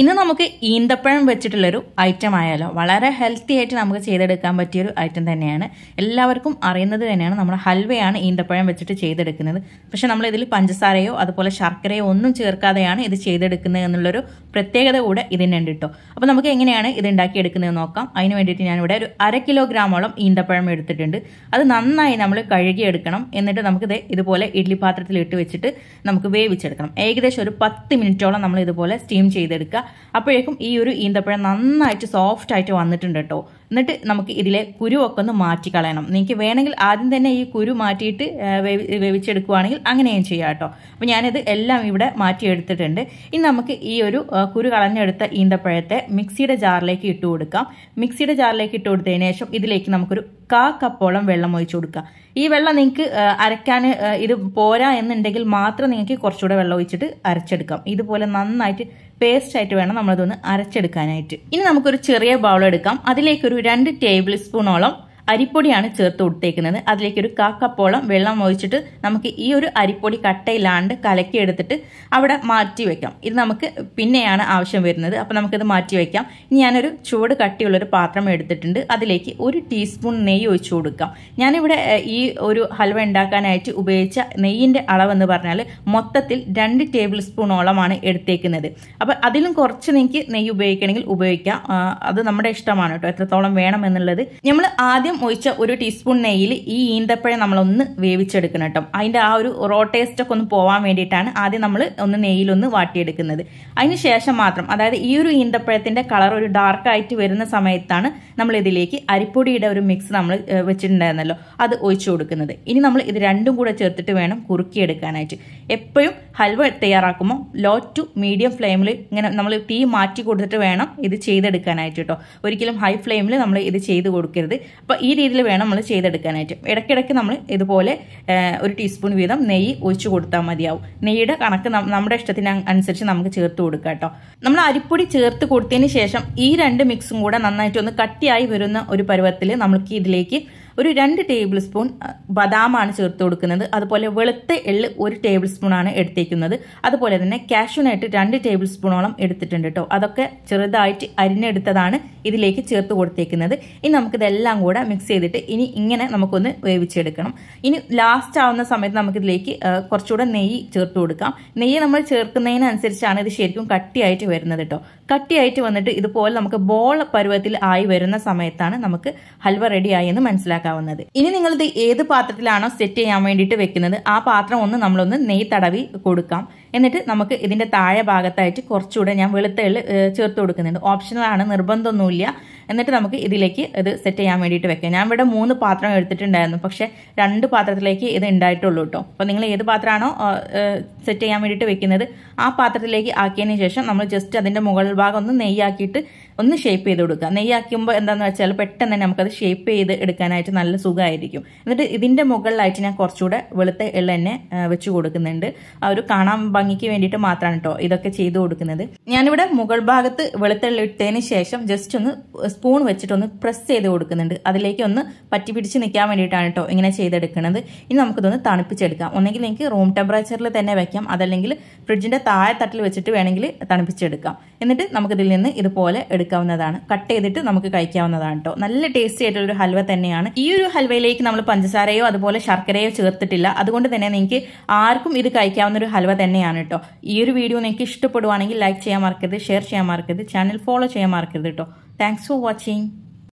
ഇന്ന് നമുക്ക് ഈന്തപ്പഴം വെച്ചിട്ടുള്ളൊരു ഐറ്റം ആയാലോ വളരെ ഹെൽത്തി ആയിട്ട് നമുക്ക് ചെയ്തെടുക്കാൻ പറ്റിയൊരു ഐറ്റം തന്നെയാണ് എല്ലാവർക്കും അറിയുന്നത് തന്നെയാണ് നമ്മൾ ഹൽവയാണ് ഈന്തപ്പഴം വെച്ചിട്ട് ചെയ്തെടുക്കുന്നത് പക്ഷേ നമ്മൾ ഇതിൽ പഞ്ചസാരയോ അതുപോലെ ശർക്കരയോ ഒന്നും ചേർക്കാതെയാണ് ഇത് ചെയ്തെടുക്കുന്നത് എന്നുള്ളൊരു പ്രത്യേകത കൂടെ ഇതിനുണ്ട് കേട്ടോ അപ്പോൾ നമുക്ക് എങ്ങനെയാണ് ഇത് ഉണ്ടാക്കിയെടുക്കുന്നത് നോക്കാം അതിന് വേണ്ടിയിട്ട് ഞാനിവിടെ ഒരു അര കിലോഗ്രാമോളം ഈന്തപ്പഴം എടുത്തിട്ടുണ്ട് അത് നന്നായി നമ്മൾ കഴുകിയെടുക്കണം എന്നിട്ട് നമുക്കിത് ഇതുപോലെ ഇഡ്ലി പാത്രത്തിൽ ഇട്ട് വെച്ചിട്ട് നമുക്ക് വേവിച്ചെടുക്കണം ഏകദേശം ഒരു പത്ത് മിനിറ്റോളം നമ്മൾ ഇതുപോലെ സ്റ്റീം ചെയ്തെടുക്കുക അപ്പോഴേക്കും ഈ ഒരു ഈന്തപ്പഴം നന്നായിട്ട് സോഫ്റ്റ് ആയിട്ട് വന്നിട്ടുണ്ട് കേട്ടോ എന്നിട്ട് നമുക്ക് ഇതിലെ കുരുവൊക്കെ ഒന്ന് മാറ്റി കളയണം നിങ്ങൾക്ക് വേണമെങ്കിൽ ആദ്യം തന്നെ ഈ കുരു മാറ്റിയിട്ട് വേവി വേവിച്ചെടുക്കുകയാണെങ്കിൽ അങ്ങനെയും ചെയ്യാം കേട്ടോ അപ്പോൾ ഞാനിത് എല്ലാം ഇവിടെ മാറ്റിയെടുത്തിട്ടുണ്ട് ഇനി നമുക്ക് ഈ ഒരു കുരു കളഞ്ഞെടുത്ത ഈന്തപ്പഴത്തെ മിക്സിയുടെ ജാറിലേക്ക് ഇട്ട് കൊടുക്കാം മിക്സിയുടെ ജാറിലേക്ക് ഇട്ട് കൊടുത്തതിന് ശേഷം ഇതിലേക്ക് നമുക്കൊരു കാ കപ്പോളം വെള്ളം ഒഴിച്ചു കൊടുക്കാം ഈ വെള്ളം നിങ്ങൾക്ക് അരയ്ക്കാൻ ഇത് പോരാ എന്നുണ്ടെങ്കിൽ മാത്രം നിങ്ങൾക്ക് കുറച്ചുകൂടെ വെള്ളം ഒഴിച്ചിട്ട് അരച്ചെടുക്കാം ഇതുപോലെ നന്നായിട്ട് പേസ്റ്റ് ആയിട്ട് വേണം നമ്മളതൊന്ന് അരച്ചെടുക്കാനായിട്ട് ഇനി നമുക്കൊരു ചെറിയ ബൗൾ എടുക്കാം അതിലേക്കൊരു രണ്ട് ടേബിൾ സ്പൂണോളം അരിപ്പൊടിയാണ് ചേർത്ത് കൊടുത്തേക്കുന്നത് അതിലേക്ക് ഒരു കാക്കപ്പോളം വെള്ളം ഒഴിച്ചിട്ട് നമുക്ക് ഈ ഒരു അരിപ്പൊടി കലക്കി കലക്കിയെടുത്തിട്ട് അവിടെ മാറ്റി വയ്ക്കാം ഇത് നമുക്ക് പിന്നെയാണ് ആവശ്യം വരുന്നത് അപ്പോൾ നമുക്കിത് മാറ്റി വയ്ക്കാം ഇനി ഞാനൊരു ചൂട് കട്ടിയുള്ളൊരു പാത്രം എടുത്തിട്ടുണ്ട് അതിലേക്ക് ഒരു ടീസ്പൂൺ നെയ്യ് ഒഴിച്ചു കൊടുക്കാം ഞാനിവിടെ ഈ ഒരു ഹൽവ ഉണ്ടാക്കാനായിട്ട് ഉപയോഗിച്ച നെയ്യിൻ്റെ അളവെന്ന് പറഞ്ഞാൽ മൊത്തത്തിൽ രണ്ട് ടേബിൾ സ്പൂണോളമാണ് എടുത്തേക്കുന്നത് അപ്പോൾ അതിലും കുറച്ച് നിങ്ങൾക്ക് നെയ്യ് ഉപയോഗിക്കണമെങ്കിൽ ഉപയോഗിക്കാം അത് നമ്മുടെ ഇഷ്ടമാണ് കേട്ടോ എത്രത്തോളം വേണം എന്നുള്ളത് നമ്മൾ ആദ്യം ഒഴിച്ച ഒരു ടീസ്പൂൺ നെയ്യിൽ ഈ ഈന്തപ്പഴം നമ്മളൊന്ന് വേവിച്ചെടുക്കണം കേട്ടോ അതിൻ്റെ ആ ഒരു റോ ടേസ്റ്റ് ഒക്കെ ഒന്ന് പോകാൻ വേണ്ടിയിട്ടാണ് ആദ്യം നമ്മൾ ഒന്ന് നെയ്യിലൊന്ന് വാട്ടിയെടുക്കുന്നത് അതിന് ശേഷം മാത്രം അതായത് ഈ ഒരു ഈന്തപ്പഴത്തിൻ്റെ കളർ ഒരു ഡാർക്കായിട്ട് വരുന്ന സമയത്താണ് നമ്മൾ ഇതിലേക്ക് അരിപ്പൊടിയുടെ ഒരു മിക്സ് നമ്മൾ വെച്ചിട്ടുണ്ടായിരുന്നല്ലോ അത് ഒഴിച്ചു കൊടുക്കുന്നത് ഇനി നമ്മൾ ഇത് രണ്ടും കൂടെ ചേർത്തിട്ട് വേണം കുറുക്കിയെടുക്കാനായിട്ട് എപ്പോഴും ഹൽവ തയ്യാറാക്കുമ്പോൾ ലോ ടു മീഡിയം ഫ്ലെയിമിൽ ഇങ്ങനെ നമ്മൾ തീ മാറ്റി കൊടുത്തിട്ട് വേണം ഇത് ചെയ്തെടുക്കാനായിട്ട് കേട്ടോ ഒരിക്കലും ഹൈ ഫ്ലെയിമിൽ നമ്മൾ ഇത് ചെയ്ത് കൊടുക്കരുത് അപ്പോൾ ഈ രീതിയിൽ വേണം നമ്മൾ ചെയ്തെടുക്കാനായിട്ട് ഇടയ്ക്കിടയ്ക്ക് നമ്മൾ ഇതുപോലെ ഒരു ടീസ്പൂൺ വീതം നെയ്യ് ഒഴിച്ചു കൊടുത്താൽ മതിയാവും നെയ്യുടെ കണക്ക് നമ്മുടെ ഇഷ്ടത്തിന് അനുസരിച്ച് നമുക്ക് ചേർത്ത് കൊടുക്കാം കേട്ടോ നമ്മൾ അരിപ്പൊടി ചേർത്ത് കൊടുത്തതിന് ശേഷം ഈ രണ്ട് മിക്സും കൂടെ നന്നായിട്ട് ഒന്ന് കട്ടിയായി വരുന്ന ഒരു പരുവത്തിൽ നമുക്ക് ഇതിലേക്ക് ഒരു രണ്ട് ടേബിൾ സ്പൂൺ ബദാമാണ് ചേർത്ത് കൊടുക്കുന്നത് അതുപോലെ വെളുത്ത എള്ള് ഒരു ടേബിൾ സ്പൂണാണ് എടുത്തേക്കുന്നത് അതുപോലെ തന്നെ കാഷ്യൂനായിട്ട് രണ്ട് ടേബിൾ സ്പൂണോളം എടുത്തിട്ടുണ്ട് കേട്ടോ അതൊക്കെ ചെറുതായിട്ട് അരിഞ്ഞെടുത്തതാണ് ഇതിലേക്ക് ചേർത്ത് കൊടുത്തേക്കുന്നത് ഇനി നമുക്കിതെല്ലാം കൂടെ മിക്സ് ചെയ്തിട്ട് ഇനി ഇങ്ങനെ നമുക്കൊന്ന് വേവിച്ചെടുക്കണം ഇനി ലാസ്റ്റ് ആവുന്ന സമയത്ത് നമുക്കിതിലേക്ക് കുറച്ചുകൂടെ നെയ്യ് ചേർത്ത് കൊടുക്കാം നെയ്യ് നമ്മൾ ചേർക്കുന്നതിനനുസരിച്ചാണ് ഇത് ശരിക്കും കട്ടിയായിട്ട് വരുന്നത് കേട്ടോ കട്ടിയായിട്ട് വന്നിട്ട് ഇതുപോലെ നമുക്ക് ബോൾ പരുവത്തിൽ ആയി വരുന്ന സമയത്താണ് നമുക്ക് ഹൽവ റെഡി ആയി എന്ന് മനസ്സിലാക്കാം ഉണ്ടാക്കാവുന്നത് ഇനി നിങ്ങളിത് ഏത് പാത്രത്തിലാണോ സെറ്റ് ചെയ്യാൻ വേണ്ടിയിട്ട് വെക്കുന്നത് ആ പാത്രം ഒന്ന് നമ്മളൊന്ന് നെയ് തടവി കൊടുക്കാം എന്നിട്ട് നമുക്ക് ഇതിൻ്റെ താഴെ ഭാഗത്തായിട്ട് കുറച്ചുകൂടെ ഞാൻ വെളുത്ത ചേർത്ത് കൊടുക്കുന്നുണ്ട് ഓപ്ഷണലാണ് നിർബന്ധമൊന്നുമില്ല എന്നിട്ട് നമുക്ക് ഇതിലേക്ക് ഇത് സെറ്റ് ചെയ്യാൻ വേണ്ടിയിട്ട് വെക്കാം ഞാൻ ഇവിടെ മൂന്ന് പാത്രം എടുത്തിട്ടുണ്ടായിരുന്നു പക്ഷേ രണ്ട് പാത്രത്തിലേക്ക് ഇത് ഉണ്ടായിട്ടുള്ളൂ കേട്ടോ അപ്പോൾ നിങ്ങൾ ഏത് പാത്രമാണോ സെറ്റ് ചെയ്യാൻ വേണ്ടിയിട്ട് വെക്കുന്നത് ആ പാത്രത്തിലേക്ക് ആക്കിയതിന് ശേഷം നമ്മൾ ജസ്റ്റ് അതിൻ്റെ മുകൾ ഭാഗം ഒന്ന് നെയ്യാക്കിയിട്ട് ഒന്ന് ഷേപ്പ് ചെയ്ത് കൊടുക്കുക നെയ്യാക്കുമ്പോൾ എന്താണെന്ന് വെച്ചാൽ പെട്ടെന്ന് തന്നെ നമുക്കത് ഷേപ്പ് ചെയ്ത് എടുക്കാനായിട്ട് നല്ല സുഖമായിരിക്കും എന്നിട്ട് ഇതിൻ്റെ മുകളിലായിട്ട് ഞാൻ കുറച്ചുകൂടെ വെളുത്ത എള്ള തന്നെ വെച്ച് കൊടുക്കുന്നുണ്ട് ആ ഒരു കാണാൻ ഭംഗിക്ക് വേണ്ടിയിട്ട് മാത്രമാണ് കേട്ടോ ഇതൊക്കെ ചെയ്ത് കൊടുക്കുന്നത് ഞാനിവിടെ മുകൾ ഭാഗത്ത് വെളുത്ത എള്ള ഇട്ടതിന് ശേഷം ജസ്റ്റ് ഒന്ന് സ്പൂൺ വെച്ചിട്ടൊന്ന് പ്രസ് ചെയ്ത് കൊടുക്കുന്നുണ്ട് അതിലേക്ക് ഒന്ന് പറ്റി പിടിച്ച് നിൽക്കാൻ വേണ്ടിയിട്ടാണ് കേട്ടോ ഇങ്ങനെ ചെയ്തെടുക്കുന്നത് ഇനി നമുക്കിതൊന്ന് തണുപ്പിച്ചെടുക്കാം ഒന്നെങ്കിൽ നിങ്ങൾക്ക് റൂം ടെമ്പറേച്ചറിൽ തന്നെ വെക്കാം അതല്ലെങ്കിൽ ഫ്രിഡ്ജിൻ്റെ താഴെ തട്ടിൽ വെച്ചിട്ട് വേണമെങ്കിൽ തണുപ്പിച്ചെടുക്കാം എന്നിട്ട് നമുക്കിതിൽ നിന്ന് ഇതുപോലെ എടുക്കാം എടുക്കാവുന്നതാണ് കട്ട് ചെയ്തിട്ട് നമുക്ക് കഴിക്കാവുന്നതാണ് കേട്ടോ നല്ല ടേസ്റ്റി ഒരു ഹൽവ തന്നെയാണ് ഈ ഒരു ഹൽവയിലേക്ക് നമ്മൾ പഞ്ചസാരയോ അതുപോലെ ശർക്കരയോ ചേർത്തിട്ടില്ല അതുകൊണ്ട് തന്നെ നിങ്ങൾക്ക് ആർക്കും ഇത് കഴിക്കാവുന്ന ഒരു ഹൽവ തന്നെയാണ് കേട്ടോ ഈ ഒരു വീഡിയോ നിങ്ങൾക്ക് ഇഷ്ടപ്പെടുവാണെങ്കിൽ ലൈക്ക് ചെയ്യാൻ മറക്കരുത് ഷെയർ ചെയ്യാൻ മറക്കരുത് ചാനൽ ഫോളോ ചെയ്യാൻ മറക്കരുത് കേട്ടോ താങ്ക്സ് ഫോർ വാച്ചിങ്